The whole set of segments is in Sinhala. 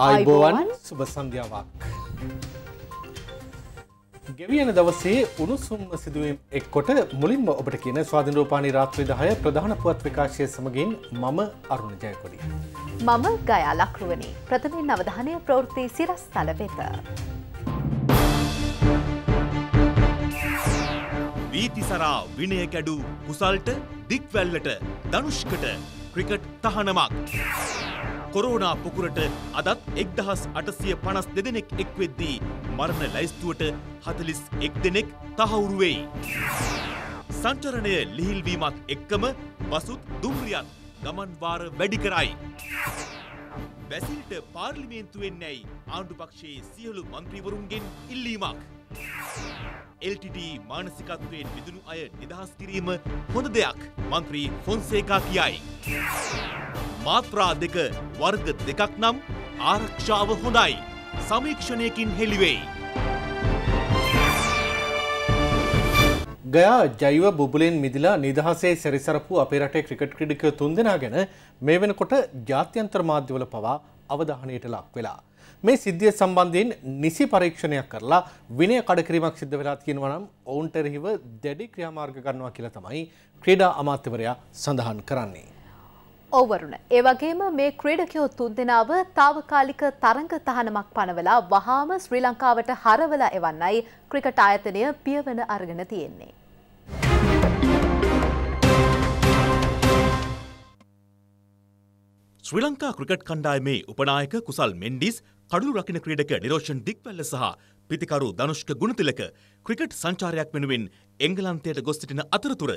අයිබෝවන් සුබ සන්ධ්‍යාවක්. ගෙවියන දවසේ උණුසුම්ම සිදුවීම් එක්කොට මුලින්ම ඔබට කියන ස්වාධිනරෝපානි රාත්‍රී දහය ප්‍රධාන පුවත් විකාශය සමගින් මම අරුණ ජයකොඩි. මම ගයා ලක්රුවනි ප්‍රථමින් අවධානය ප්‍රවෘත්ති සිරස් තල වෙත. වීතිසරා විනය කැඩු කුසල්ට දික්වැල්ලට දනුෂ්කට ක්‍රිකට් තහනමක්. කොරෝනා පුකුරට අදත් එක්දහස් අටසිය පනස් දෙදෙනෙක් එක්වෙද්දී මරණ ලැයිස්තුවට හතලිස් එක් දෙනෙක් තහවුරුවෙයි. සංචරණය ලිහිල්වීමත් එක්කම බසුත් දුම්රියත් ගමන්වාර වැඩි කරයි. වැසිල්ට පාර්ලිමේන්තුවෙන් ඇයි ආණ්ඩුපක්ෂයේ සියලු මන්ත්‍රීවරුන්ගෙන් ඉල්ලීමක්. LTD මානසිකත්වයෙන් මිදුණු අය නිදහස් කිරීම හොඳ දෙයක් මන්ත්‍රී ෆොන්සේකා කියයි. මාත්‍රා දෙක වර්ග දෙකක් නම් ආරක්ෂාව හොඳයි. සමීක්ෂණයකින් හෙළිවෙයි. ගයා ජෛව බුබලෙන් මිදිලා නිදහසේ සැරිසරපු අපේ රටේ ක්‍රිකට් ක්‍රිඩික තුන්දෙනා ගැන මේ වෙනකොට ජාත්‍යන්තර මාධ්‍යවල පවා අවධානයට ලක් වෙලා. මේ සිද්ධිය සම්බන්ධයෙන් නිසි පරීක්ෂණයක් කරලා විනය කඩකිරීමක් සිද්ධ වෙලා තියෙනවා නම් ඔවුන්ට එරෙහිව දැඩි ක්‍රියාමාර්ග ගන්නවා කියලා තමයි ක්‍රීඩා අමාත්‍යවරයා සඳහන් කරන්නේ. ඔවරුණ ඒ වගේම මේ ක්‍රීඩකයෝ තුන්දෙනාව తాවකාලික තරඟ තහනමක් පනවලා වහාම ශ්‍රී ලංකාවට හරවලා එවන්නයි ක්‍රිකට් ආයතනය පියවන අරගෙන තියෙන්නේ. ශ්‍රී ලංකා ක්‍රිකට් කණ්ඩායමේ උපනායක කුසල් මෙන්ඩිස් කඩුළු රකින ක්‍රීඩක නිරෝෂන් දික්වැල්ල සහ පිතිකරු දනුෂ්ක ගුණතිලක ක්‍රිකට් සංචාරයක් වෙනුවෙන් එංගලන්තයට ගොස් සිටින අතරතුර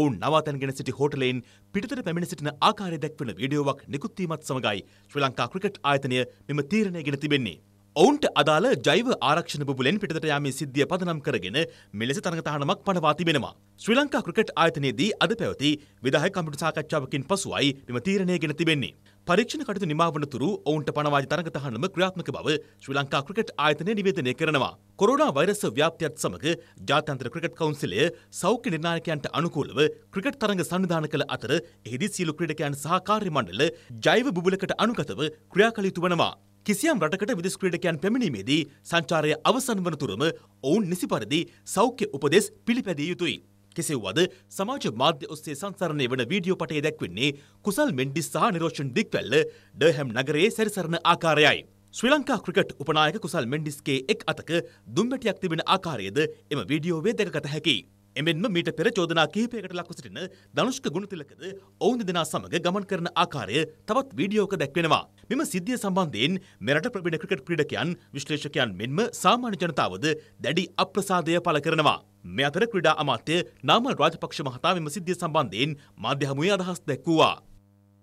ඔවුන් නවාතැන්ගෙන සිටි හෝටලයෙන් පිටතට පැමිණ සිටින ආකාරය දැක්වෙන වීඩියෝවක් නිකුත්වීමත් සමඟයි ශ්‍රී ලංකා ක්‍රිකට් ආයතනය මෙම තීරණය ගෙන තිබෙන්නේ. ඔවුන්ට අදාළ ජෛව ආරක්ෂණ බුබුලෙන් පිටතට යාමේ සිද්ධිය පදනම් කරගෙන මෙලෙස තරඟතානමක් පනවා තිබෙනවා. ශ්‍රී ලංකා ක්‍රිකට් ආයතනයේදී අද පැවති විදාහ කමිටු සාකච්ඡාවකින් පසුවයි මෙම තීරණය ගෙන තිබෙන්නේ. පරීක්ෂණ කටයුතු නිමා වන තුරු ඔවුන්ට පණවාජ තරඟ තහනම ක්‍රියාත්මක බව ශ්‍රී ලංකා ක්‍රිකට් ආයතනය නිවේදනය කරනවා. කොරෝනා වෛරස් ව්‍යාප්තියත් සමග ජාත්‍යන්තර ක්‍රිකට් කවුන්සිලය සෞඛ්‍ය නිර්ණායකයන්ට අනුකූලව ක්‍රිකට් තරඟ සංවිධාන කළ අතර එහිදී සියලු ක්‍රීඩකයන් සහ කාර්ය මණ්ඩල ජෛව බුබුලකට අනුගතව ක්‍රියා කළ යුතු වෙනවා. කිසියම් රටකට විදෙස් ක්‍රීඩකයන් පැමිණීමේදී සංචාරය අවසන් වන තුරම ඔවුන් නිසි පරිදි සෞඛ්‍ය උපදෙස් පිළිපැදිය යුතුයි. කෙසේ වුවද සමාජ මාධ්‍ය ඔස්සේ සංසරණය වන වීඩියෝ පටේ දැක්වෙන්නේ කුසල් මෙන්ඩිස් සහ නිරෝෂන් දික්වැල්ල ඩර්හැම් නගරයේ සැරිසරන ආකාරයයි. ශ්‍රී ලංකා ක්‍රිකට් උපනායක කුසල් මෙන්ඩිස්ගේ එක් අතක දුම්බැටියක් තිබෙන ආකාරයද එම වීඩියෝවේ දැකගත හැකියි. එමෙන්ම මීට පෙර චෝදනා කිහිපයකට ලක්ව සිටින ධනුෂ්ක ගුණතිලකද ඔවුන් දෙදෙනා සමග ගමන් කරන ආකාරය තවත් වීඩියෝක දැක්වෙනවා. මෙම සිද්ධිය සම්බන්ධයෙන් මෙරට ප්‍රබිණ ක්‍රිකට් ක්‍රීඩකයන් විශ්ලේෂකයන් මෙන්ම සාමාන්‍ය ජනතාවද දැඩි අප්‍රසාදය පළ කරනවා. මේ අතර ක්‍රඩා අමාත්‍ය නාම රාජපක්ෂ මහතා මෙම සිද්ධිය සම්බන්ධයෙන් මාධ්‍ය හමුවේ අදහස් දැක්වූවා.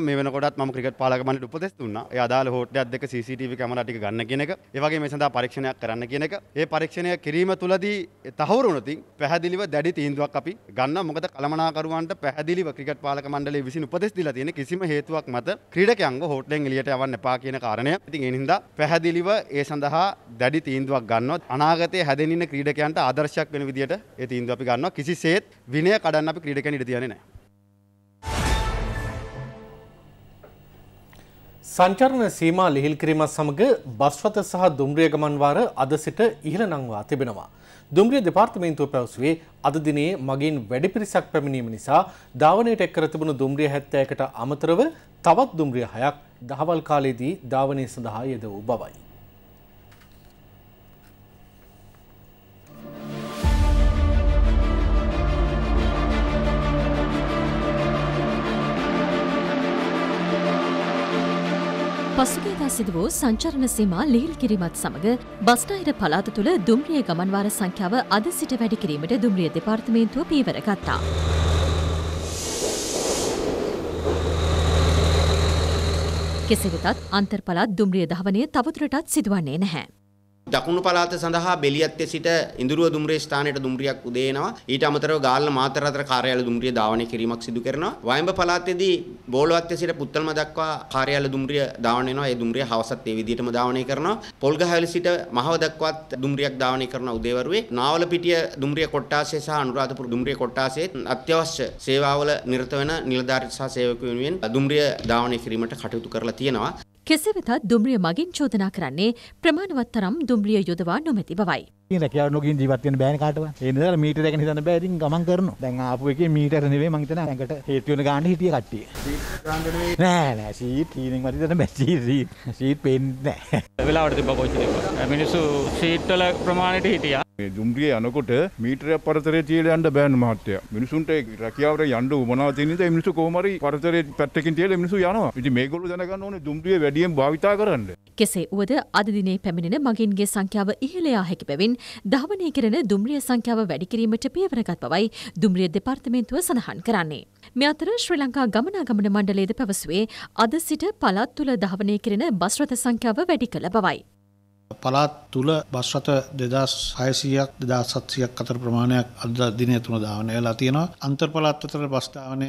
මේ වෙනකොටත් මම ක්‍රිකට් පාලක මණ්ඩලයට උපදෙස් දුන්නා. ඒ අදාළ හෝටලයක් දෙක CCTV කැමරා ටික ගන්න කියන එක. ඒ වගේම මේ සඳහා පරීක්ෂණයක් කරන්න කියන එක. ඒ පරීක්ෂණය කිරීම තුලදී තහවුරු වුණොතින් පැහැදිලිව දැඩි තීන්දුවක් අපි ගන්න. මොකද කළමනාකරුවන්ට පැහැදිලිව ක්‍රිකට් පාලක මණ්ඩලය විසින් උපදෙස් දීලා තියෙන කිසිම හේතුවක් මත ක්‍රීඩකයන්ව හෝටලෙන් එළියට යවන්න එපා කියන කාරණය. ඉතින් ඒ හින්දා පැහැදිලිව ඒ සඳහා දැඩි තීන්දුවක් ගන්නවා. අනාගතයේ හැදෙනින්න ක්‍රීඩකයන්ට ආදර්ශයක් වෙන විදිහට ඒ තීන්දුව අපි ගන්නවා. කිසිසේත් විනය කඩන්න අපි ක්‍රීඩකයන් ඉඩ තියන්නේ නැහැ. සංචරණ සීමා ලිහිල් කිරීමත් සමඟ බස්වත සහ දුම්රිය ගමන්වාර අද සිට ඉහළ නංවා තිබෙනවා. දුම්රිය දෙපාර්තමේන්තුව පැවසුවේ අද දිනේ මගින් වැඩි පිරිසක් පැමිණීම නිසා ධාවනයට එක් කර තිබුණු දුම්රිය හැත්තෑකට අමතරව තවත් දුම්රිය හයක් දහවල් කාලයේදී ධාවනය සඳහා යෙද වූ බවයි. පසුගේදා සිදු වූ සංචරණ සීමා ලිහිල් කිරීමත් සමග බස්නාහිර පළාත තුළ දුම්රිය ගමන්වාර සංඛ්‍යාව අද සිට වැඩි කිරීමට දුම්රිය දෙපාර්තමේන්තුව පීවර ගත්තා. කෙසේ වෙතත් අන්තර්පළාත් දුම්රිය ධවනය තවදුරටත් සිදුවන්නේ නැහැ. දකුණු පළාත සඳහා බෙලියත්තේ සිට ඉඳුරුව දුම්රිය ස්ථානයට දුම්රියක් උදේනවා. ඊට අමතරව ගාල්ල මාතර අතර කාර්යාල දුම්රිය ධාවනය කිරීමක් සිදු කරනවා. වයඹ පළාතේදී බෝලවත්තේ සිට පුත්තල්ම දක්වා කාර්යාල දුම්රිය ධාවනය වෙනවා. ඒ දුම්රිය හවසත් ඒ විදිහටම ධාවනය කරනවා. පොල්ගහවල සිට මහව දක්වාත් දුම්රියක් ධාවනය කරන උදේවරුවේ. නාවලපිටිය දුම්රිය කොට්ටාසය සහ අනුරාධපුර දුම්රිය කොට්ටාසයේ අත්‍යවශ්‍ය සේවාවල නිරත වන නිලධාරීන් සහ සේවකයන් වෙනුවෙන් දුම්රිය ධාවනය කිරීමට කටයුතු කරලා තියෙනවා. කෙසේ වෙතත් දුම්රිය මගින් චෝදනා කරන්නේ ප්‍රමාණවත් තරම් දුම්රිය යොදවා නොමැති බවයි. රැකව නොගින් ජීවත්වන බෑන කාටව එනදල මීට රැක හිතන්න බෑතින් ගමන් කරන දැන් ආපු එක මීටර නෙවේ මංතන ඇකට හේතුවන ගාන්න හිටිය කට්ටිය නෑ නෑ සීට් හීනෙන් වතිතන බැසී සීට් පෙන්නෑ වෙලාවට තිබ පොච්චි මිනිස්සු සීට්ටල ප්‍රමාණයට හිටියා දුම්රිය යනකොට මීටරය පරතරය තියල යන්න බෑන් මහත්තය මිනිසුන්ට රැකියාවට යන්න උමනාතිනද මිනිසු කෝමරි පරතරය පැත්තකින් තියල මිනිසු යනවා ඉති මේ ගොලු දැනගන්න ඕන දුම්රිය වැඩියෙන් භාවිතා කරන්න. කෙසේ වුවද අදදිනේ පැමිණෙන මගින්ගේ සංඛ්‍යාව ඉහළයා හැකි පැවින් අතරින් ධාවනය කරන දුම්රිය සංඛ්‍යාව වැඩි කිරීමට පියවරගත් බවයි දුම්රිය දෙපාර්තමේන්තුව සඳහන් කරන්නේ. මේ අතර ශ්‍රී ලංකා ගමනාගමන මණ්ඩලයේද පැවසුවේ අද සිට පළාත් තුළ ධාවනය කරන බස් රථ සංඛ්‍යාව වැඩි කළ බවයි. පලාත් තුළ බස් රථ 2600ක් 2700ක් අතර ප්‍රමාණයක් අද දිනේ තුන ධාවනය වෙලා තියෙනවා. අන්තර් පළාත් අතර බස් ධාවනය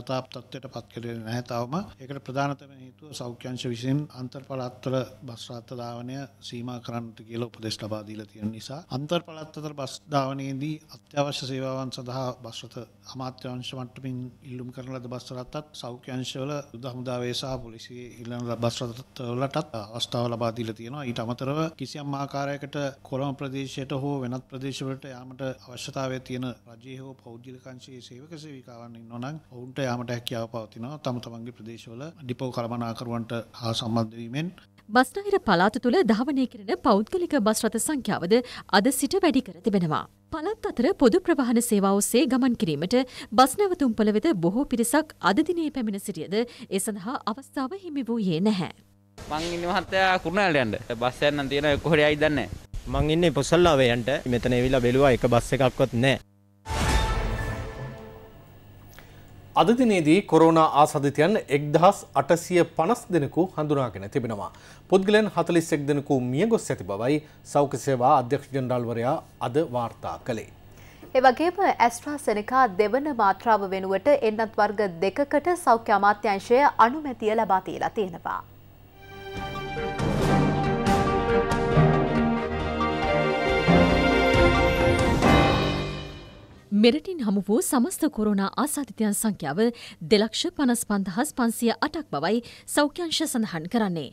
යථාප් තත්ත්වයට පත් කෙරෙන්නේ නැහැ තවම. ඒකට ප්‍රධානතම හේතුව සෞඛ්‍ය අංශ විසින් අන්තර් පළාත් වල බස් රථ ධාවනය සීමා කරන්නට කියලා උපදෙස් ලබා දීලා තියෙන නිසා අන්තර් පළාත් අතර බස් ධාවනයේදී අත්‍යවශ්‍ය සේවාවන් සඳහා බස් රථ අමාත්‍යාංශ මට්ටමින් ඉල්ලුම් කරන ලද බස් රථත් සෞඛ්‍ය අංශ වල උදාමුදා වේ සහ පොලිසිය ඉල්ලන බස් රථ වලටත් අවස්ථාව ලබා දීලා තියෙනවා. ඊට අමතරව සම්බන්ධව කිසියම් ආකාරයකට කොළඹ ප්‍රදේශයට හෝ වෙනත් ප්‍රදේශවලට යාමට අවශ්‍යතාවය තියෙන රජයේ හෝ පෞද්ගලිකංශයේ සේවක සේවිකාවන් ඉන්නවනම් ඔවුන්ට යාමට හැකියාව පවතිනවා තම තමන්ගේ ප්‍රදේශවල ඩිපෝ කළමනාකරුවන්ට හා සම්බන්ධ වීමෙන් බස්නාහිර පලාත තුළ ධාවනය කරන පෞද්ගලික බස් රථ සංඛ්‍යාවද අද සිට වැඩි කර තිබෙනවා. පළත් අතර පොදු ප්‍රවාහන සේවා ඔස්සේ ගමන් කිරීමට බස් නැවතුම්පළ වෙත බොහෝ පිරිසක් අද දිනේ පැමිණ සිටියද ඒ සඳහා අවස්ථාව හිමි වූයේ නැහැ. මං ඉන්න මහත්තයා කුරුණාලට යන්න බස් යන්න තියෙන කොහෙට යයිද දන්නේ මං ඉන්නේ පොසල්ලාවේයන්ට මෙතන එවිලා බැලුවා එක බස් එකක්වත් නැහැ අද දිනේදී කොරෝනා ආසාධිතයන් 1850 දෙනෙකු හඳුනාගෙන තිබෙනවා. පුද්ගලයන් 41 දෙනෙකු මියගොස් ඇති බවයි සෞඛ්‍ය සේවා අධ්‍යක්ෂ ජනරාල්වරයා අද වාර්තා කළේ. එවගේම ඇස්ට්‍රාසෙනකා දෙවන මාත්‍රාව වෙනුවට එන්නත් වර්ග දෙකකට සෞඛ්‍ය අමාත්‍යංශය අනුමැතිය ලබා තියලා තියෙනවා. මෙරටින් හමු වූ සමස්ත කොරෝනා ආසාධිතයන් සංඛ්‍යාව දෙලක්ෂ පනස් පන්දහස් පන්සිය අටක් බවයි සෞඛ්‍යංශ සඳහන් කරන්නේ.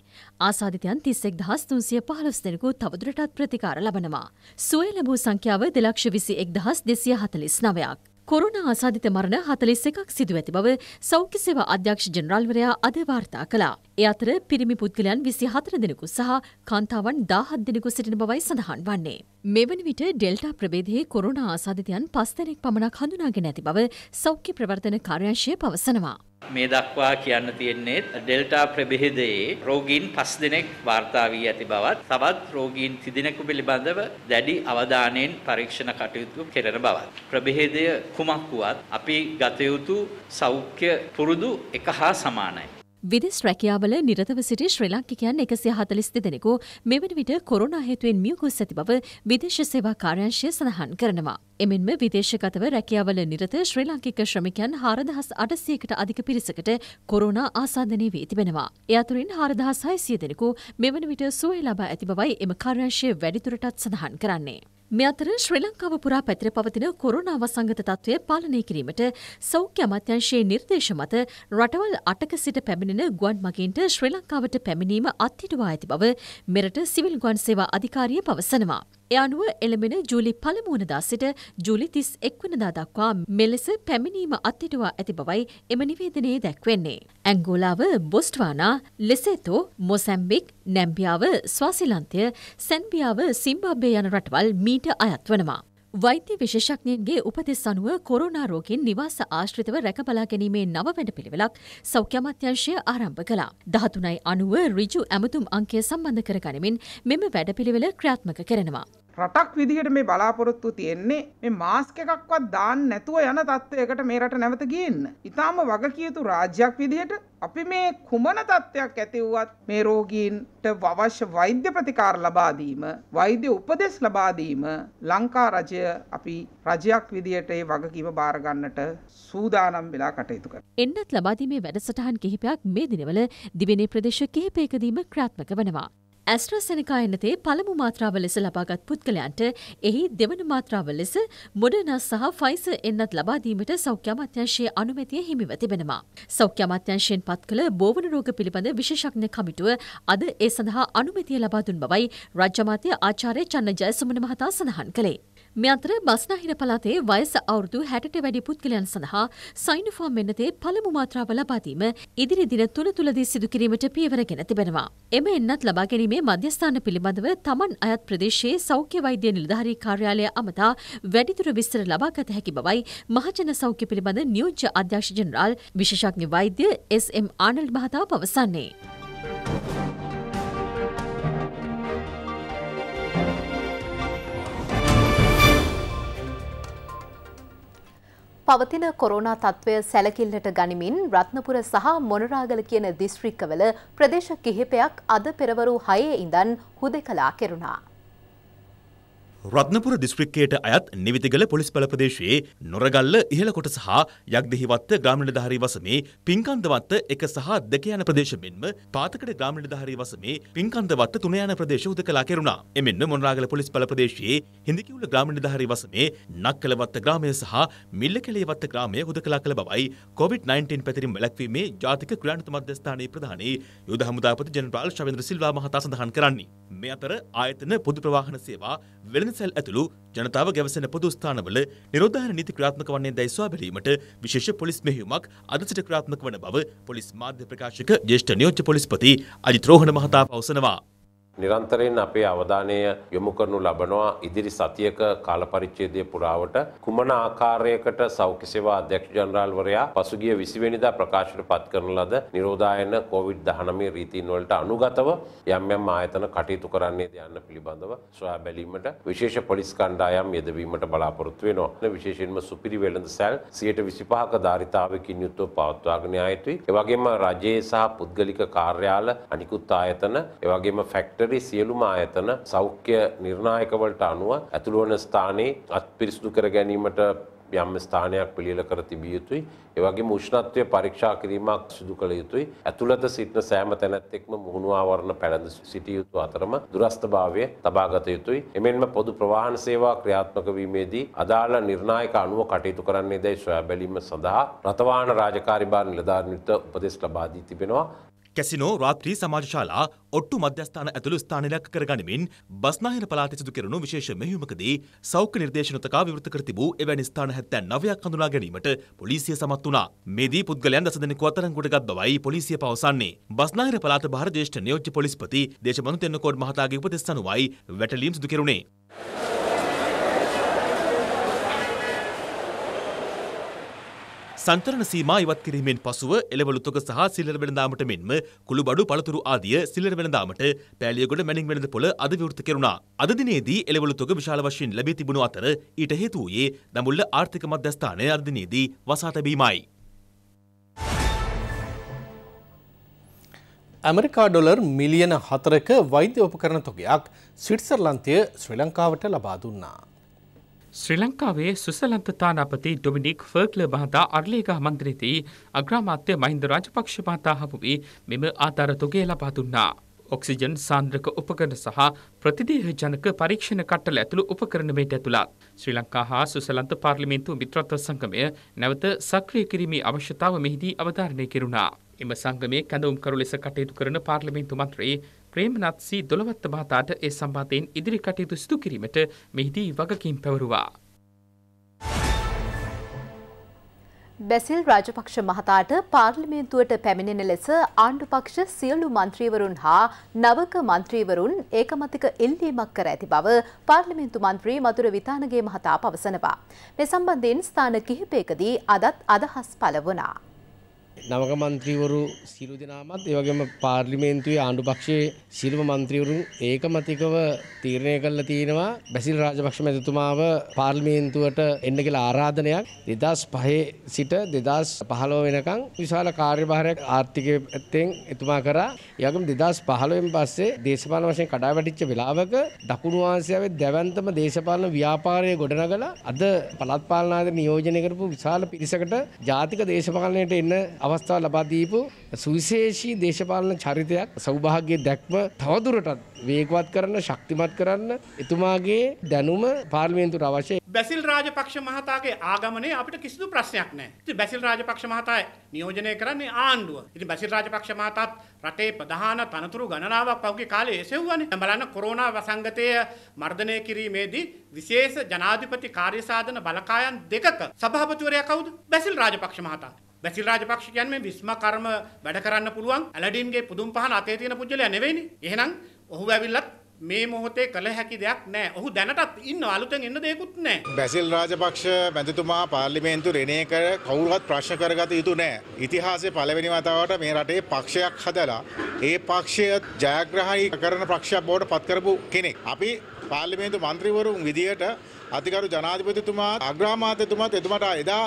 ආසාධිතයන් තිස්සෙක් දහස් තුන්සිය පහලොස් දෙනෙකු තවදුරටත් ප්‍රතිකාර ලබනවා. සුවය ලැබූ සංඛ්‍යාව දෙලක්ෂ විසි එක් දහස් දෙසිය හතලිස් නවයක්. කොරුණ ආසාධිත මරණ හතලිස් එකක් සිදු ඇති බව සෞඛ්‍ය සේවා අධ්‍යක්ෂ ජනරල්වරයා අද වාර්තා කළා. ඒ අතර පිරිමි පුද්ගලයන් විසි හතර දෙනෙකු සහ කාන්තාවන් දාහත් දෙනෙකු සිටින බවයි සඳහන් වන්නේ. මෙවැනි විට ඩෙල්ටා ප්‍රබේදයේ කොරුණ ආසාධිතයන් පස්තැනෙක් පමණක් හඳුනාගෙන ඇති බව සෞඛ්‍ය ප්‍රවර්තන කාර්යංශය පවසනවා. මේ දක්වා කියන්න තියෙන්නේ ඩෙල්ටා ප්‍රභේදයේ රෝගීන් පස් දෙනෙක් වාර්තා වී ඇති බවත් තවත් රෝගීන් තිදෙනෙකු පිළිබඳව දැඩි අවධානයෙන් පරීක්ෂණ කටයුතු කෙරෙන බවත් ප්‍රභේදය කුමක් වුවත් අපි ගත යුතු සෞඛ්‍ය පුරුදු එක හා සමානයි විදෙස් රැකියාවල නිරතව සිටි ශ්‍රී ලංකිකයන් එකසිය හතලිස් දෙදෙනෙකු මෙවැනි විට කොරුණා හේතුවෙන් මියගොස් ඇති බව විදේශ සේවා කාර්යංශය සඳහන් කරනවා. එමෙන්ම විදේශගතව රැකියාවල නිරත ශ්‍රී ලංකික ශ්‍රමිකයන් හාරදහස් අටසියකට අධික පිරිසකට කොරුණා ආසාධනය වී තිබෙනවා. එය අතුරින් හාරදහස් හයසිය දෙනෙකු මෙවන විට සුවය ලබා ඇති බවයි එම කාර්යංශය වැඩිදුරටත් සඳහන් කරන්නේ. මේ අතර ශ්‍රී ලංකාව පුරා පැතිර පවතින කොරෝනාව සංගත තත්ත්වය පාලනය කිරීමට සෞඛ්‍ය අමාත්‍යංශයේ නිර්දේශ මත රටවල් අටක සිට පැමිණෙන ගුවන් මගින්ට ශ්‍රී ලංකාවට පැමිණීම අත්හිටුවා ඇති බව මෙරට සිවිල් ගුවන් සේවා අධිකාරිය පවසනවා. එය අනුව එළඹෙන ජූලි පළමුුවනදා සිට ජූලි තිස් එක්වනදා දක්වා මෙලෙස පැමිණීම අත්තිටවා ඇති බවයි එම නිවේදනයේ දැක්වෙන්නේ. ඇංගෝලාව බොස්ටවානා ලෙසේතෝ මොසැම්බික් නැම්බියාව ස්වාසිලන්තය සැන්බියාව සිම්බාබ්බේ යන රටවල් මීට අයත් වනවා. වෛද්‍ය විශේෂඥයන්ගේ උපදෙස් අනුව කොරෝනා රෝගීන් නිවාස ආශ්‍රිතව රැකබලා ගැනීමේ නව වැඩපිළිවෙලක් සෞඛ්‍ය අමාත්‍යාංශය ආරම්භ කළා. 13යි අනුව ඍජු ඇමතුම් අංකය සම්බන්ධ කරගනිමින් මෙම වැඩපිළිවෙල ක්‍රියාත්මක කරනවා. රටක් විදිහට මේ බලාපොරොත්තු තියෙන්නේ මේ මාස්ක එකක්වත් දාන්න නැතුව යන තත්ත්වයකට මේ රට නැවත ගියන්න. ඊටාම වගකියතු රාජ්‍යයක් විදිහට අපි මේ කුමන තත්ත්වයක් ඇති වුවත් මේ රෝගීන්ට අවශ්‍ය වෛද්‍ය ප්‍රතිකාර ලබා දීම, වෛද්‍ය උපදෙස් ලබා දීම ලංකා රජය අපි රජයක් විදිහට ඒ වගකීම බාර ගන්නට සූදානම් වෙලා කටයුතු කරනවා. එන්නත් ලබා දීමේ වැඩසටහන් කිහිපයක් මේ දිනවල දිවෙනේ ප්‍රදේශ කිහිපයකදීම ක්‍රියාත්මක වනවා. ඇස්ට්‍රසෙනකා එනතේ පළමු මාත්‍රාව ලෙස ලබාගත් පුද්ගලයන්ට එහි දෙවන මාත්‍රාව ලෙස මොඩනා සහ ෆයිස එන්නත් ලබාදීමට සෞඛ්‍ය අමාත්‍යංශයේ අනුමැතිය හිමිව තිබෙනවා. සෞඛ්‍ය අමාත්‍යංශයෙන් පත් කළ බෝවන රෝග පිළිබඳ විශේෂඥ කමිටුව අද ඒ සඳහා අනුමැතිය ලබා දුන් බවයි රාජ්‍ය මාත්‍ය ආචාර්ය චන්න ජයසුමන මහතා සඳහන් කළේ. මේ අතර බස්නාහිර පළාතේ වයස අවුරුදු 60ට වැඩි පුද්ගලයන් සඳහා සයිනෝෆාම් එන්නතේ පළමු මාත්‍රාව ලබා දීම ඉදිරි දින තුන තුලදී සිදු කිරීමට පියවරගෙන තිබෙනවා. එම එන්නත් ලබා ගැනීමේ මධ්‍යස්ථාන පිළිබඳව තමන් අයත් ප්‍රදේශයේ සෞඛ්‍ය වෛද්‍ය නිලධාරී කාර්යාලය අමතා වැඩිදුර විස්තර ලබා ගත හැකි බවයි මහජන සෞඛ්‍ය පිළිබඳ නියෝජ්‍ය අධ්‍යක්ෂ ජෙනරාල් විශේෂඥ වෛද්‍ය එස්.එම්. ආනල්ඩ් මහතා පවසන්නේ. පවතින කොරෝනා තත්ත්වය සැලකිල්ලට ගනිමින් රත්නපුර සහ මොනරාගල කියන දිස්ත්‍රික්කවල ප්‍රදේශ කිහිපයක් අද පෙරවරු හයේ ඉඳන් හුදෙකලා කෙරුණා. රත්නපුර දිස්ත්‍රික්කයට අයත් නිවිතිගල පොලිස් බල ප්‍රදේශයේ නොරගල්ල ඉහළ කොටස හා යක්දෙහිවත්ත ග්‍රාමීණ ධාරී වසමේ පින්කන්දවත්ත එක සහ දෙක යන ප්‍රදේශ මෙන්ම පාතකඩ ග්‍රාමීණ ධාරී වසමේ පින්කන්දවත්ත තුන යන ප්‍රදේශ උදකලා කෙරුණා. එමෙන්න මොනරාගල පොලිස් බල ප්‍රදේශයේ හිඳිකිවුල ග්‍රාමීණ ධාරී වසමේ නක්කලවත්ත ග්‍රාමය සහ මිල්ලකෙලේවත්ත ග්‍රාමය උදකලා කළ බවයි කොවිඩ්-19 පැතිරීම වැළැක්වීමේ ජාතික ක්‍රියාණුත මධ්‍යස්ථානයේ ප්‍රධානී යුද හමුදාපති ජෙනරාල් ශවේන්ද්‍ර සිල්වා මහතා සඳහන් කරන්නේ. මේ අතර ආයතන පොදු ප්‍රවාහන සේවා වෙළඳ වෙළඳසැල් ඇතුළු ජනතාව ගැවසෙන පොදු ස්ථානවල නිරෝධායන නීති ක්‍රියාත්මක වන්නේ දැයි සොයා බැලීමට විශේෂ පොලිස් මෙහෙයුමක් අද සිට ක්‍රියාත්මක වන බව පොලිස් මාධ්‍ය ප්‍රකාශක ජ්‍යෙෂ්ඨ නියෝජ්‍ය පොලිස්පති අජිත් රෝහණ මහතා පවසනවා. නිරන්තරයෙන් අපේ අවධානය යොමු කරනු ලබනවා ඉදිරි සතියක කාලපරිච්ඡේදය පුරාවට කුමන ආකාරයකට සෞඛ්‍ය සේවා අධ්‍යක්ෂ ජනරාල්වරයා පසුගිය 20 වෙනිදා ප්‍රකාශයට පත් කරන ලද නිරෝධායන COVID-19 රීතීන් වලට අනුගතව යම් යම් ආයතන කටයුතු කරන්නේ යන්න පිළිබඳව සොයා බැලීමට විශේෂ පොලිස් කණ්ඩායම් යෙදවීමට බලාපොරොත්තු වෙනවා. විශේෂයෙන්ම සුපිරි වෙළඳසැල් 125ක ධාරිතාවයකින් යුතුව පවත්වාගෙන ආයතුයි. ඒ වගේම රජයේ සහ පුද්ගලික කාර්යාල අනිකුත් ආයතන ඒ වගේම ෆැක්ටරි පෙරරි සියලුම ආයතන සෞඛ්‍ය නිර්ණායකවලට අනුව ඇතුළුවන ස්ථානයේ අත්පිරිසිදු කර ගැනීමට යම් ස්ථානයක් පිළිල කර තිබිය යුතුයි. ඒ වගේම උෂ්ණත්වය පරීක්ෂා කිරීමක් සිදු කළ යුතුයි. ඇතුළත සිටින සෑම තැනැත්තෙක්ම මුහුණු ආවරණ පැළඳ සිටිය යුතු අතරම දුරස්ථභාවය තබා ගත යුතුයි. එමෙන්ම පොදු ප්‍රවාහන සේවා ක්‍රියාත්මක වීමේදී අදාළ නිර්ණායක අනුව කටයුතු කරන්නේදයි සොයා බැලීම සඳහා රතවාහන රාජකාරී බාර නිලධාරීන්ට උපදෙස් ලබා දී තිබෙනවා. කැසිනෝ රාත්‍රී සමාජ ශාලා ඔට්ටු මධ්‍යස්ථාන ඇතුළු ස්ථාන ඉලක්ක කරගනිමින් බස්නාහිර පළාතේ සිදු කෙරුණු විශේෂ මෙහෙයුමකදී සෞඛ්‍ය නිර්දේශනතකා විවෘත කර තිබූ එවැනි ස්ථාන 79ක් හඳුනා ගැනීමට පොලිසිය සමත් වුණා. මේදී පුද්ගලයන් දසදෙනෙකු අත්අඩංගුවට ගත් බවයි පොලිසිය පවසන්නේ. බස්නාහිර පළාත භාර ජ්‍යෙෂ්ඨ නියෝජ්‍ය පොලිස්පති දේශබන්ධු තෙන්නකෝඩ් මහතාගේ උපදෙස් අනුවයි වැටලීම් සිදු කෙරුණේ. සංතරණ සීමා ඉවත් කිරීමෙන් පසුව එළවලු තොග සහ සිල්ලර වෙළඳාමට මෙන්ම කුළුබඩු පළතුරු ආදිය සිල්ලර වෙළඳාමට පෑලියගොඩ මැණින් වෙළඳ පොළ අද විවෘත කෙරුණා. අද දිනේදී එළවලු තොග විශාල වශයෙන් ලැබී තිබුණු අතර ඊට හේතු වූයේ දඹුල්ල ආර්ථික මධ්‍යස්ථානය අද දිනේදී වසා තැබීමයි. ඇමරිකා ඩොලර් මිලියන 4ක වෛද්‍ය උපකරණ තොගයක් ස්විට්සර්ලන්තය ශ්‍රී ලංකාවට ලබා දුන්නා. ශ්‍රී ලංකාවේ සුසලන්ත තානාපති ඩොමිනික් ෆර්ක්ල මහතා අර්ලේගා මන්ත්‍රීතී අග්‍රාමාත්‍ය මහින්ද රාජපක්ෂ මහතා හමු වී මෙම ආධාර තොගේ ලබා දුන්නා. ඔක්සිජන් සාන්ද්‍රක උපකරණ සහ ප්‍රතිදේහ ජනක පරීක්ෂණ කට්ටල ඇතුළු උපකරණ මේට ඇතුළත්. ශ්‍රී ලංකා හා සුසලන්ත පාර්ලිමේන්තු මිත්‍රත්ව සංගමය නැවත සක්‍රිය කිරීමේ අවශ්‍යතාව මෙහිදී අවධාරණය කෙරුණා. එම සංගමේ කැඳවුම් කරු ලෙස කටයුතු කරන පාර්ලිමේන්තු මන්ත්‍රී ප්‍රේමනාත් සී දොළවත්ත මහතාට ඒ සම්බන්ධයෙන් ඉදිරි කටයුතු සිදු කිරීමට මෙහිදී වගකීම් පැවරුවා. බැසිල් රාජපක්ෂ මහතාට පාර්ලිමේන්තුවට පැමිණෙන ලෙස ආණ්ඩුපක්ෂ සියලු මන්ත්‍රීවරුන් හා නවක මන්ත්‍රීවරුන් ඒකමතික ඉල්ලීමක් කර ඇති බව පාර්ලිමේන්තු මන්ත්‍රී මතුර විතානගේ මහතා පවසනවා. මේ සම්බන්ධයෙන් ස්ථාන කිහිපයකදී අදත් අදහස් පළ වනා. නවක මන්ත්‍රීවරු සිරු දෙනාමත් ඒවගේම පාර්ලිමේන්තුවේ ආණ්ඩුපක්ෂයේ සිළුම මන්ත්‍රීවරුන් ඒකමතිකව තීරණය කළ තියෙනවා බැසිල් රාජපක්ෂ මැතිතුමාව පාර්ලිමේන්තුවට එන්න කියලා ආරාධනයක් දෙදස් පහේ සිට දෙදස් පහළොව වෙනකං විශාල කාර්යභාරයක් ආර්ථිකය පැත්තෙන් එතුමා කරා යගම දෙදස් පහළොවෙන් පස්සේ දේශපාලන වශයෙන් කඩා වැටිච්ච වෙලාවක දකුණු ආසියාවේ දැවන්තම දේශපාලන ව්‍යාපාරය ගොඩනගලා අද පළත් පාලනාධිකාරී නියෝජනය කරපු විශාල පිරිසකට ජාතික දේශපාලනයට එන්න අවස්ථාව ලබා දීපු සුවිශේෂී දේශපාලන චරිතයක් සෞභාග්‍ය දැක්ම තවදුරටත් වේගවත් කරන්න ශක්තිමත් කරන්න එතුමාගේ දැනුම පාර්ලිමේන්තුවට අවශ්‍යයි. බැසිල් රාජපක්ෂ මහතාගේ ආගමනය අපිට කිසිදු ප්‍රශ්නයක් නැහැ. ඉතින් බැසිල් රාජපක්ෂ මහතා නියෝජනය කරන්නේ ආණ්ඩුව. ඉතින් බැසිල් රාජපක්ෂ මහතාත් රටේ ප්‍රධාන තනතුරු ගණනාවක් පහුගිය කාලේ එසෙව්වනේ. බලන්න කොරෝනා වසංගතය මර්ධනය කිරීමේදී විශේෂ ජනාධිපති කාර්යසාධන බලකායන් දෙකක සභාපතිවරයා කවුද? බැසිල් රාජපක්ෂ මහතා. බැසිල් රාජපක්ෂ කියන්නේ විශ්මකර්ම වැඩ කරන්න පුළුවන් ඇලඩින්ගේ පුදුම් පහන අතේ තියෙන පුජ්‍යලයා නෙවෙයිනේ. එහෙනම් ඔහු ඇවිල්ලත් මේ මොහොතේ කළ හැකි දෙයක් නෑ ඔහු දැනටත් ඉන්න අලුතෙන් එන්න දෙයකුත් නෑ. බැසිල් රාජපක්ෂ මැතිතුමා පාර්ලිමේන්තු රෙනේ කර කවුරුවත් ප්‍රශ්න කරගත යුතු නෑ. ඉතිහාසයේ පළවෙනි වතාවට මේ රටේ පක්ෂයක් හදලා ඒ පක්ෂය ජයග්‍රහණී කරන පක්ෂයක් බවට පත් කරපු කෙනෙක්. අපි පාර්ලිමේන්තු මන්ත්‍රීවරුන් විදියට අතිකරු ජනාධිපතිතුමා අග්‍රාමාත්‍යතුමාත් එතුමට එදා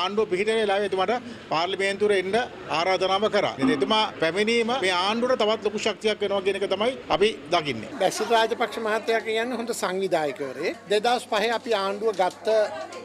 ආණ්ඩුව පිහිටේ ලැබ එතුමට පාර්ලිමේන්තුවට එන්න ආරාධනාව කරා. එතුමා පැමිණීම මේ ආණ්ඩුවට තවත් ලොකු ශක්තියක් වෙනවා කියන එක තමයි අපි දකින්නේ. බැසිල් රාජපක්ෂ මහත්තයා කියන්නේ හොඳ සංවිධායකවරේ. 2005 අපි ආණ්ඩුව ගත්ත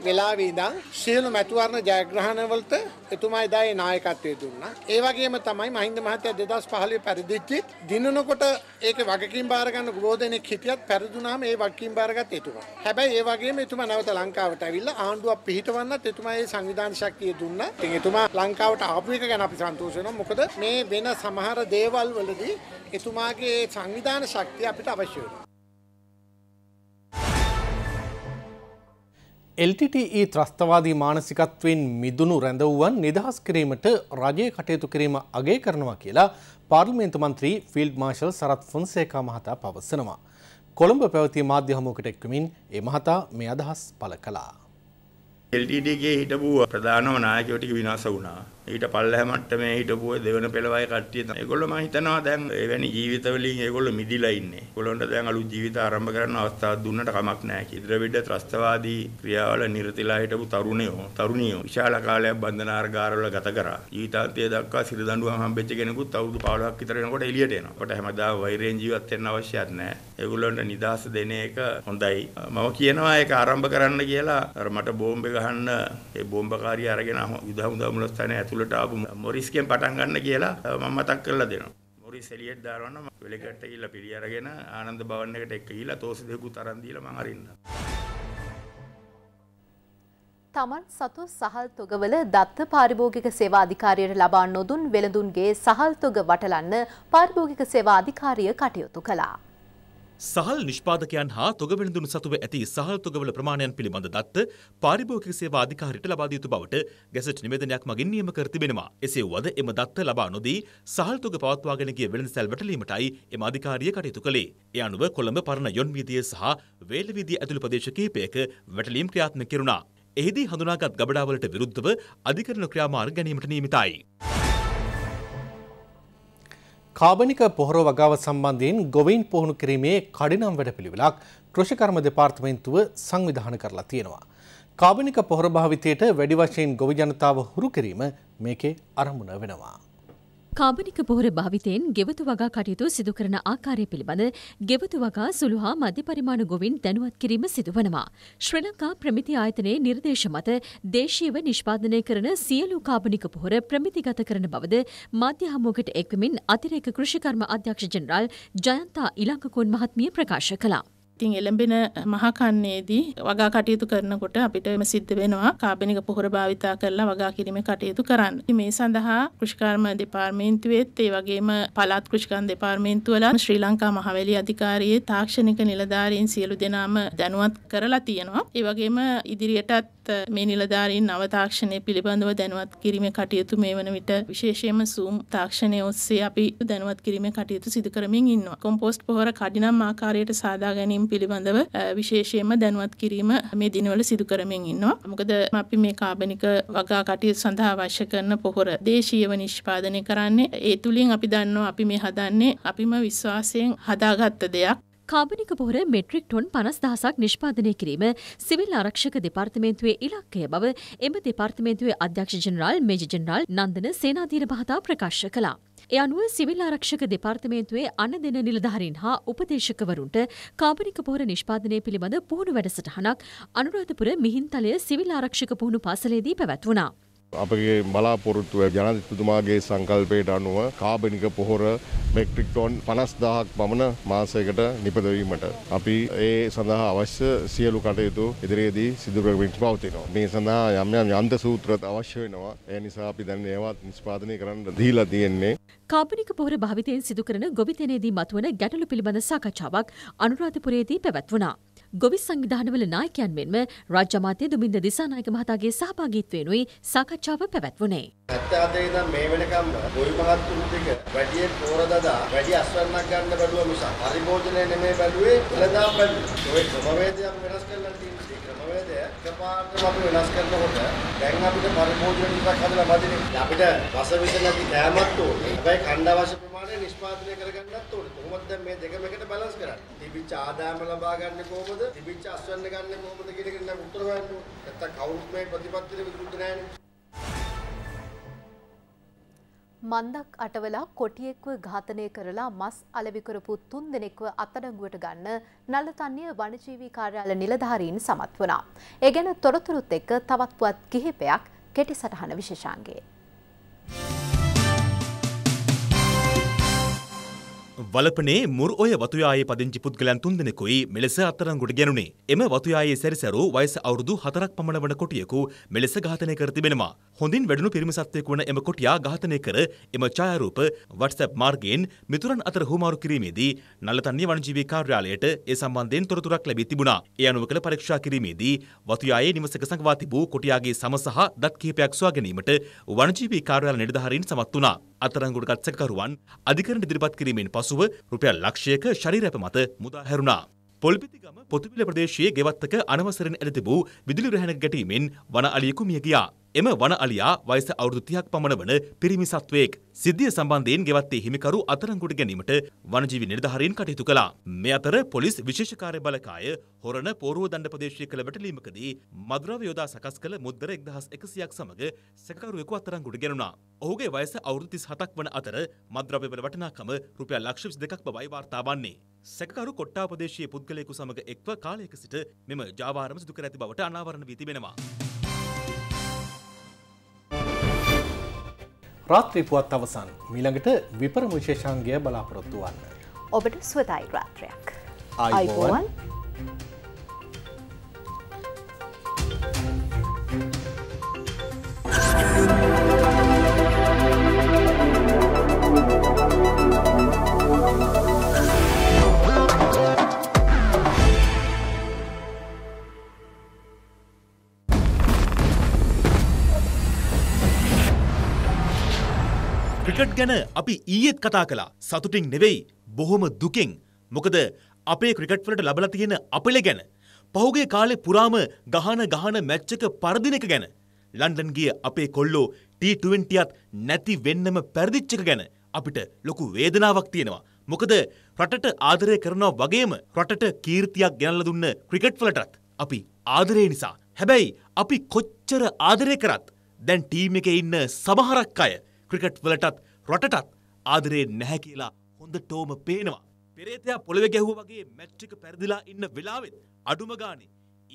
වෙලාවේ ඉඳන් සියලු මැතිවරණ ජයග්‍රහණවලට එතුමා එදා ඒ නායකත්වය දුන්නා. ඒ වගේම තමයි මහින්ද මහත්තයා 2015 පරිදිච්චි දිනනකොට ඒක වගකීම් බාර ගන්න ගොඩ දෙනෙක් හිටියත් පරිදුනාම ඒ වගකීම් බාරගත් එතුමා. හැබැයි ඒ වගේම එතුමා නැවත ලංකාවට ඇවිල්ලා ආණ්ඩුවක් පිහිටවන්නත් එතුමා ඒ සංවිධාන ශක්තිය දුන්නා. ඉතින් එතුමා ලංකාවට ආපු එක ගැන අපි සන්තෝෂ වෙනවා. මොකද මේ වෙන සමහර දේවල් වලදී එතුමාගේ සංවිධාන ශක්තිය අපිට අවශ්‍ය වෙනවා. LTTE ත්‍රස්තවාදී මානසිකත්වයෙන් මිදුණු රැඳවුවන් නිදහස් කිරීමට රජය කටයුතු කිරීම අගය කරනවා කියලා පාර්ලිමේන්තු මන්ත්‍රී ෆිල්ඩ් මාර්ෂල් සරත් ෆොන්සේකා මහතා පවසනවා. කොළඹ පැවති මාධ්‍ය හමුවකට එක්වමින් ඒ මහතා මේ අදහස් පළ කළා. එල්ටඩගේ හිටපු ප්‍රධානම නායකවටික විනාස වුණා ඊට පල්ලැහැ මට්ටමේ හිටපු දෙවන පෙළවයි කට්ටිය තමයි. ඒගොල්ලෝ මම හිතනවා දැන් එවැනි ජීවිත වලින් ඒගොල්ලෝ මිදිලා ඉන්නේ. ඒගොල්ලොන්ට දැන් අලුත් ජීවිත ආරම්භ කරන්න අවස්ථාවක් දුන්නට කමක් නැහැ. ඉදිරිවිඩ ත්‍රස්තවාදී ක්‍රියාවල නිරතිලා හිටපු තරුණයෝ, තරුණියෝ විශාල කාලයක් බන්ධනාගාරවල ගත කරා. ජීවිතාන්තය දක්වා සිර දඬුවම් හම්බෙච්ච කෙනෙකුත් අවුරුදු 15ක් විතර වෙනකොට එළියට එනවා. කොට හැමදාම වෛරයෙන් ජීවත් වෙන්න අවශ්‍යයක් නැහැ. ඒගොල්ලොන්ට නිදහස දෙන එක හොඳයි. මම කියනවා ඒක ආරම්භ කරන්න කියලා අර මට බෝම්බේ ගහන්න ඒ බෝම්බකාරී අරගෙන යුද හමුදා මුලස්ථානයේ ඇතුළ ඇතුළට ආපු මොරිස්කෙන් පටන් ගන්න කියලා මම මතක් කරලා දෙනවා. මොරිස් එලියට දානවා නම් වෙලකට ගිහිල්ලා පිළි අරගෙන ආනන්ද භවන් එකට එක්ක ගිහිල්ලා තෝසි දෙකකුත් අරන් දීලා මං අරින්නම්. තමන් සතු සහල් තොගවල දත්ත පාරිභෝගික සේවා අධිකාරියට ලබා නොදුන් වෙළඳුන්ගේ සහල් තොග වටලන්න පාරිභෝගික සේවා අධිකාරිය කටයුතු කළා. සහල් නිෂ්පාදකයන් හා තොගවෙළඳුන් සතුව ඇති සහල් තොගවල ප්‍රමාණයන් පිළිබඳ දත්ත පාරිභෝගික සේවා අධිකාරියට ලබා දිය යුතු බවට ගැසට් නිවේදනයක් මගින් නියම කර තිබෙනවා. එසේ වුවද එම දත්ත ලබා නොදී සහල් තොග පවත්වාගෙන ගිය වෙළඳසැල් වැටලීමටයි එම අධිකාරිය කටයුතු කළේ. ඒ අනුව කොළඹ පරණ යොන් වීදිය සහ වේල වීදිය ඇතුළු ප්‍රදේශ කිහිපයක වැටලීම් ක්‍රියාත්මක කෙරුණා. එහිදී හඳුනාගත් ගබඩාවලට විරුද්ධව අධිකරණ ක්‍රියාමාර්ග ගැනීමට නියමිතයි. කාබනික පොහොර වගාව සම්බන්ධයෙන් ගොවයින් පුහුණු කිරීමේ කඩිනම් වැඩපිළිවෙලක් කෘෂිකර්ම දෙපාර්තමේන්තුව සංවිධාන කරලා තියෙනවා. කාබනික පොහොර භාවිතයට වැඩි වශයෙන් ගොවි ජනතාව හුරු කිරීම මේකේ අරමුණ වෙනවා. කාබනික පොහොර භාවිතයෙන් ගෙවතු වගා කටයුතු සිදු කරන ආකාරය පිළිබඳ ගෙවතු වගා සුළු හා මධ්‍ය පරිමාණ ගොවින් දැනුවත් කිරීම සිදුවනවා. ශ්‍රී ලංකා ප්‍රමිති ආයතනයේ නිර්දේශ මත දේශීයව නිෂ්පාදනය කරන සියලු කාබනික පොහොර ප්‍රමිතිගත කරන බවද මාධ්‍ය හමුවකට එක්වමින් අතිරේක කෘෂිකර්ම අධ්‍යක්ෂ ජනරාල් ජයන්තා ඉලංගකෝන් මහත්මිය ප්‍රකාශ කළා. ඉතින් එළඹෙන මහකන්නේදී වගා කටයුතු කරනකොට අපිට සිද්ධ වෙනවා කාබනික පොහොර භාවිතා කරලා වගා කිරීමේ කටයුතු කරන්න. මේ සඳහා කෘෂිකර්ම දෙපාර්තමේන්තුවෙත් ඒ වගේම පළාත් කෘෂිකන් දෙපාර්තමේන්තුවල ශ්‍රී ලංකා මහවැලි අධිකාරියේ තාක්ෂණික නිලධාරීන් සියලු දෙනාම දැනුවත් කරලා තියෙනවා. ඒ වගේම ඉදිරියටත් මේ නිලධාරීන් නව තාක්ෂණය පිළිබඳව දැනුවත් කිරීමේ කටයුතු මේ වන විට විශේෂයෙන්ම සූම් තාක්ෂණය ඔස්සේ අපි දැනුවත් කිරීමේ කටයුතු සිදු කරමින් ඉන්නවා. කොම්පෝස්ට් පොහොර කඩිනම් ආකාරයට සාදා ගැනීම පිළිබඳව විශේෂයෙන්ම දැනුවත් කිරීම මේ දිනවල සිදු කරමින් ඉන්නවා. මොකද අපි මේ කාබනික වගා කටයුතු සඳහා අවශ්‍ය කරන පොහොර දේශීයව නිෂ්පාදනය කරන්නේ. ඒ තුලින් අපි දන්නවා අපි මේ හදන්නේ අපිම විශ්වාසයෙන් හදාගත්ත දෙයක්. කාබනික පොහොර මෙට්‍රික් ටොන් පනස් දහසක් නිෂ්පාදනය කිරීම සිවිල් ආරක්ෂක දෙපාර්තමේන්තුවේ ඉලක්කය බව එම දෙපාර්තමේන්තුවේ අධ්‍යක්ෂ ජනරාල් මේජ ජනරාල් නන්දන සේනාධීර මහතා ප්‍රකාශ කළා. ඒ අනුව සිවිල් ආරක්ෂක දෙපාර්තමේන්තුවේ අණ දෙන නිලධාරීන් හා උපදේශකවරුන්ට කාබනික පොහොර නිෂ්පාදනය පිළිබඳ පුහුණු වැඩසටහනක් අනුරාධපුර මිහින්තලය සිවිල් ආරක්ෂක පුහුණු පාසලේදී පැවැත්වුණා. අපගේ බලාපොරොත්තුව ජනතිතුමාගේ සංකල්පයට අනුව කාබනික පොහොර මෙක්ට්‍රික් ටොන් පනස් දාහක් පමණ මාසයකට නිපදවීමට. අපි ඒ සඳහා අවශ්‍ය සියලු කටයුතු ඉදිරියේදී සිදුරමින් පවතිනවා. මේ සඳහා යම් යම් යන්ත සූත්‍රත් අවශ්‍ය වෙනවා. ඒ නිසා අපි දැන් ඒවත් නිෂ්පාදනය කරන්න දීලා තියෙන්නේ. කාබනික පොහොර භාවිතයෙන් සිදු කරන ගොවිතැනේදී මතුවන ගැටලු පිළිබඳ සාකච්ඡාවක් අනුරාධපුරයේදී පැවැත්වුණා. ගොවි සංවිධානවල නායකයන් මෙන්ම රාජ්‍ය අමාත්‍ය දුමින්ද දිසානායක මහතාගේ සහභාගීත්වයෙනුයි සාකච්ඡාව පැවැත්වුණේ. ඇත්තටම ඉතින් මේ වෙනකම් ගොවි මහත්තුරු දෙක වැඩි තෝරදදා වැඩි අස්වැන්නක් ගන්න බැලුවා මිසක් පරිභෝජනය නෙමෙයි බැලුවේ වෙනදාම් බැලුවේ. ඔය ක්‍රමවේදයක් වෙනස් කරන්න තියෙනවා. ක්‍රමවේදය එකපාරටම අපි වෙනස් කරනකොට දැන් අපිට පරිභෝජන ටිකක් හදලා මදිනේ. අපිට රස විස නැති කෑමක් ඕනේ. හැබැයි කණ්ඩ අවශ්‍ය ප්‍රමාණය නිෂ්පාදනය කරගන්නත් ඕනේ. කොහොමද දැන් මේ දෙකම එකට බැලන්ස් කරන්නේ? තිබිච්ච ආදායම ලබා ගන්න කොහොමද? තිබිච්ච අස්වැන්න ගන්න කොහොමද කියන එක නම් උත්තර හොයන්න ඕනේ. නැත්තම් කවුරුත් මේ ප්‍රතිපත්තියට විරුද්ධ නැහැ නේ. මන්දක් අටවලා කොටියෙක්ව ඝාතනය කරලා මස් අලවිකරපු තුන් දෙනෙක්ව අත්අඩංගුවට ගන්න නලතන්නිය වනජීවී කාර්යාල නිලධාරීන් සමත් වුණා. ඒ ගැන තොරතුරුත් එක්ක තවත් පුවත් කිහිපයක් කෙටි සටහන විශේෂාංගයේ. වලපනේ මුර ඔය වතුයායේ පදිංචි පුද්ගලයන් තුන්දෙනෙකුයි මෙලෙස අත්තරංගුට ගැනුනේ. එම වතුයායේ සැරිසරු වයස අවුරුදු 4ක් පමණ වන කොටියෙකු මෙලෙස ඝාතනය කර තිබෙනවා. හොඳින් වැඩුණු පිරිමි සත්වයෙකු වන එම කොටියා ඝාතනය කර එම ඡායාරූප WhatsApp මාර්ගයෙන් මිතුරන් අතර හුවමාරු කිරීමේදී නලතන්නිය වනජීවී කාර්යාලයට ඒ සම්බන්ධයෙන් තොරතුරක් ලැබී තිබුණා. ඒ අනුව කළ පරීක්ෂා කිරීමේදී වතුයායේ නිවසක සංගවා තිබූ කොටියාගේ සම සහ දත් කිහිපයක් සොයා ගැනීමට වනජීවී කාර්යාල නිලධාරීන් සමත් වුණා. අතරංගුඩ කත්සකරුවන් අධිකරණ ඉදිරිපත් කිරීමෙන් පසුව රුපියල් ලක්ෂයක ශරීරැප මත මුදා හැරුණා. පොල්පිතිගම පොතුපිල ප්‍රදේශයේ ගෙවත්තක අනවසරෙන් ඇලතිබූ විදුලි රැහැණ ගැටීමෙන් වන අලියෙකු මිය ගියා. එම වන අලියා වයස අවුරුදු 30ක් පමණ වන පිරිමි සත්වයෙක්. සිද්ධිය සම්බන්ධයෙන් ගෙවත්තේ හිමිකරු අතරංගුට ගැනීමට වනජීවි නිලධාරීන් කටයුතු කළා. මේ අතර පොලිස් විශේෂ කාර්ය බලකාය හොරණ පෝරුව දණ්ඩ ප්‍රදේශය කළ වැටලීමකදී මදුරාව යෝදා සකස් කළ මුද්දර 1100ක් සමග සැකකරුවෙකු අතරංගුට ගැනුණා. ඔහුගේ වයස අවුරුදු 37ක් වන අතර මද්‍රව්‍ය වල වටිනාකම රුපියල් ලක්ෂ 22ක් බවයි වාර්තා වන්නේ. සැකකරු කොට්ටාපදේශයේ පුද්ගලයෙකු සමග එක්ව කාලයක සිට මෙම ජාවාරම සිදු කර ඇති බවට අනාවරණ වී තිබෙනවා. රාත්‍රීපුවත් අවසන් මිළඟට විපරම විශේෂන්ගේ බලාපොරොත්තුවන්න. ඔබට ස්වතයි රාත්‍රයක්. අයිබෝවන්. ක්‍රිකට් ගැන අපි ඊයේත් කතා කළා සතුටින් නෙවෙයි බොහොම දුකෙන් මොකද අපේ ක්‍රිකට් වලට ලබලා තියෙන අපල ගැන පහුගේ කාලේ පුරාම ගහන ගහන මැච් එක පරදින එක ගැන ලන්ඩන් ගිය අපේ කොල්ලෝ T20ත් නැති වෙන්නම පරදිච්ච එක ගැන අපිට ලොකු වේදනාවක් තියෙනවා මොකද රටට ආදරය කරනවා වගේම රටට කීර්තියක් ගෙනල්ලා දුන්න ක්‍රිකට් වලටත් අපි ආදරේ නිසා හැබැයි අපි කොච්චර ආදරය කරත් දැන් ටීම් එකේ ඉන්න සමහරක් අය ක්‍රිකට් වලටත් රටටත් ආදරේ නැහැ කියලා හොඳටෝම පේනවා. පෙරේතයා පොළව ගැහුව වගේ මැච්ටික පැරදිලා ඉන්න වෙලාවෙත් අඩුම ගානේ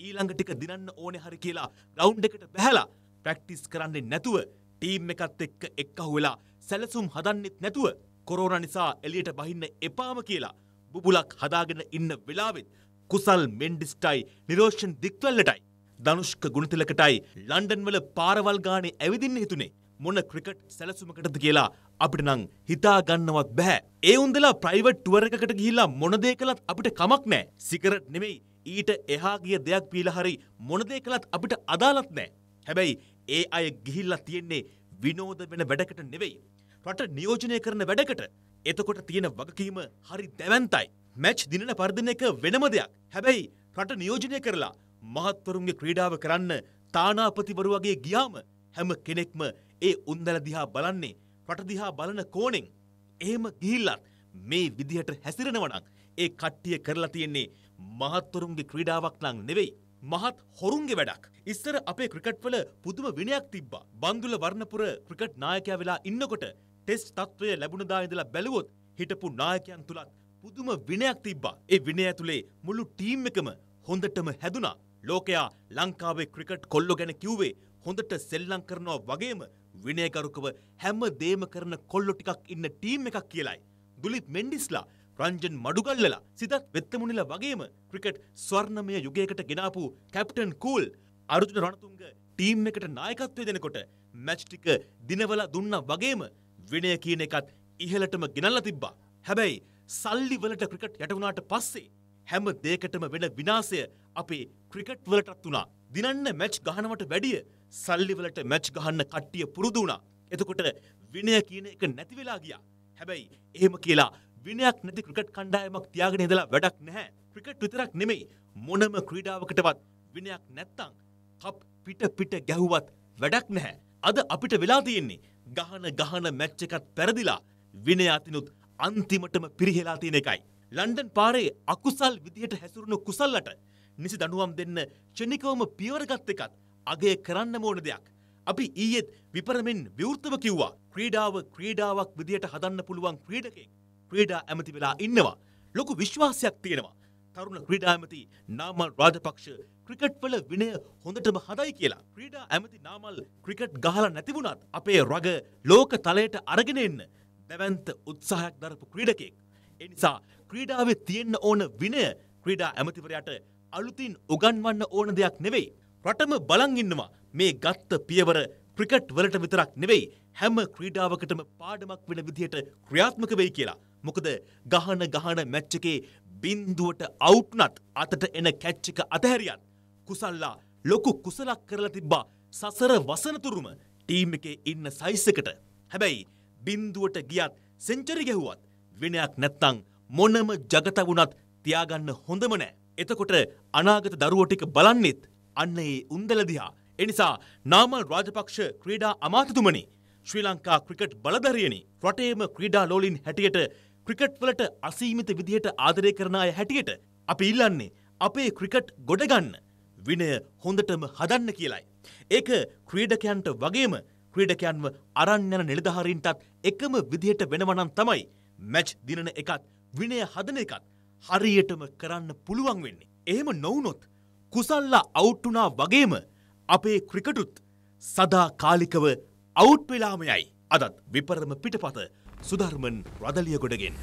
ඊළඟ ටික දිනන්න ඕනේ හරි කියලා ග්‍රවුන්ඩ් එකට බැහැලා ප්‍රැක්ටිස් කරන්නේ නැතුව ටීම් එකත් එක්ක එක්කහු වෙලා සැලසුම් හදන්නෙත් නැතුව කොරෝනා නිසා එළියට බහින්න එපාම කියලා බුබුලක් හදාගෙන ඉන්න වෙලාවෙත් කුසල් මෙන්ඩිස්ටයි නිරෝෂන් දික්වැල්ලටයි ධනුෂ්ක ගුණතිලකටයි ලන්ඩන්වල පාරවල් ගානේ ඇවිදින්න හිතුනේ මොන ක්‍රිකට් සැලසුමකටද කියලා අපිට නං හිතා ගන්නවත් බැහැ. ඒ උන්දලා ප්‍රයිවට් ටුවර එකකට ගිහිල්ලා මොනදේ කළත් අපිට කමක් නෑ. සිකරට් නෙමෙයි ඊට එහා ගිය දෙයක් පීලා හරි මොනදේ කළත් අපිට අදාළත් නෑ. හැබැයි ඒ අය ගිහිල්ලා තියෙන්නේ විනෝද වෙන වැඩකට නෙවෙයි. රට නියෝජනය කරන වැඩකට. එතකොට තියෙන වගකීම හරි දැවැන්තයි. මැච් දිනන පර්ධනයක වෙනම දෙයක්. හැබැයි රට නියෝජනය කරලා මහත්වරුන්ගේ ක්‍රීඩාව කරන්න තානාපතිවරු වගේ ගියාම හැම කෙනෙක්ම ඒ උන්දල දිහා බලන්නේ රට දිහා බලන කෝණෙන්. එහෙම ගිහිල්ලත් මේ විදිහට හැසිරෙනවනම් ඒ කට්ටිය කරලා තියෙන්නේ මහත්වරුන්ගේ ක්‍රීඩාවක් නම් නෙවෙයි. මහත් හොරුන්ගේ වැඩක්. ඉස්සර අපේ ක්‍රිකට්වල පුදුම විනයක් තිබ්බා. බන්දුල වර්ණපුර ක්‍රිකට් නායකයා වෙලා ඉන්නකොට ටෙස්ට් තත්ත්වය ලැබුණදා ඉඳලා බැලුවොත් හිටපු නායකයන් තුලත් පුදුම විනයක් තිබ්බා. ඒ විනය ඇතුලේ මුළු ටීම් එකම හොඳටම හැදුනා. ලෝකයා ලංකාවේ ක්‍රිකට් කොල්ලො ගැන කිව්වේ හොඳට සෙල්ලං කරනවා වගේම විනයගරුකව හැම දේම කරන කොල්ලො ටිකක් ඉන්න ටීම් එකක් කියලයි. දුලිත් මෙන්ඩිස්ලා රංජන් මඩුගල්ලලා සිතත් වෙත්තමුණිල වගේම ක්‍රිකට් ස්වර්ණමය යුගයකට ගෙනාපු captain cool Arjuna Ranatunga team එකට නායකත්වය දෙනකොට මැච්ටික දිනවල දුන්න වගේම විනය කියන එකත් ඉහලටම ගෙනල්ල තිබ්බා. හැබැයි සල්ලි වලට ක්‍රිකට් යටවුණට පස්සේ හැම දේකටම වෙන විනාසය අපේ ක්‍රිකට් වලටත් වුණා. දිනන්න මැච් ගහනවට වැඩිය සල්ලිවලට මැච් ගහන්න කට්ටිය පුරුදු වුණා. එතකොට විනය කියන එක නැති වෙලා ගියා. හැබැයි එහෙම කියලා විනයක් නැති ක්‍රිකට් කණ්ඩායමක් තියාගෙන ඉඳලා වැඩක් නැහැ. ක්‍රිකට් විතරක් නෙමෙයි මොනම ක්‍රීඩාවකටවත් විනයක් නැත්තම් කප් පිට පිට ගැහුවත් වැඩක් නැහැ. අද අපිට වෙලා තියෙන්නේ ගහන ගහන මැච් එකත් පැරදිලා විනය අතිනුත් අන්තිමටම පිරිහෙලා තියෙන එකයි. ලන්ඩන් පාරේ අකුසල් විදිහට හැසිරුණු කුසල්ලට නිසි දඩුවම් දෙන්න චනිකවම පියවරගත් එකත් අගේ කරන්න ඕන දෙයක්. අපි ඊයේත් විපරමින් විවෘතව කිව්වා. ක්‍රීඩාව ක්‍රීඩාවක් විදියට හදන්න පුළුවන් ක්‍රීඩකෙක්. ක්‍රීඩා ඇමති වෙලා ඉන්නවා. ලොකු විශ්වාසයක් තියෙනවා. තරුණ ක්‍රීඩා ඇමති නාමල් රාජපක්ෂ ක්‍රිකට් වල විනය හොඳටම හදයි කියලා. ක්‍රීඩා ඇමති නාමල් ක්‍රිකට් ගහලා නැති වුණත් අපේ රග ලෝක තලයට අරගෙන එන්න දැවැන්ත උත්සාහයක් දරපු ක්‍රීඩකෙක්. ඒ නිසා ක්‍රීඩාවේ තියෙන්න ඕන විනය ක්‍රීඩා ඇමතිවරයාට අලුතින් උගන්වන්න ඕන දෙයක් නෙවෙයි. රටම බලන් ඉන්නවා මේ ගත්ත පියවර ක්‍රිකට් වලට විතරක් නෙවෙයි හැම ක්‍රීඩාවකටම පාඩමක් වෙන විදිහට ක්‍රියාත්මක වෙයි කියලා. මොකද ගහන ගහන මැච් එකේ බින්දුවට අවුට්නත් අතට එන කැච් එක අතහැරියත් කුසල්ලා ලොකු කුසලක් කරලා තිබ්බා සසර වසනතුරුම ටීම් එකේ ඉන්න සයිස් එකට. හැබැයි බින්දුවට ගියත් සෙන්චරි ගැහුවත් විනයක් නැත්තං මොනම ජගත වුණත් තියාගන්න හොඳම නෑ. එතකොට අනාගත දරුවෝ ටික බලන්නෙත් අන්න ඒ උන්දල දිහා. එනිසා නාමල් රාජපක්ෂ ක්‍රීඩා අමාතතුමනි ශ්‍රී ලංකා ක්‍රිකට් බලධරියනි රටේම ක්‍රීඩා ලෝලින් හැටියට ක්‍රිකට් වලට අසීමිත විදිහට ආදරය කරන අය හැටියට අපි ඉල්ලන්නේ අපේ ක්‍රිකට් ගොඩගන්න විනය හොඳටම හදන්න කියලයි. ඒක ක්‍රීඩකයන්ට වගේම ක්‍රීඩකයන්ව අරන්යන නිලධහරින්ටත් එකම විදිහට වෙනවනම් තමයි මැච් දිනන එකත් විනය හදන එකත් හරියටම කරන්න පුළුවන් වෙන්නේ. එහෙම නොවනොත් කුසල්ලා අවුට්ටුනා වගේම අපේ ක්‍රිකටුත් සදා කාලිකව අවුට්වෙලාමයයි අදත් විපරම පිටපත සුධර්මන් රදලියගොඩගෙන්.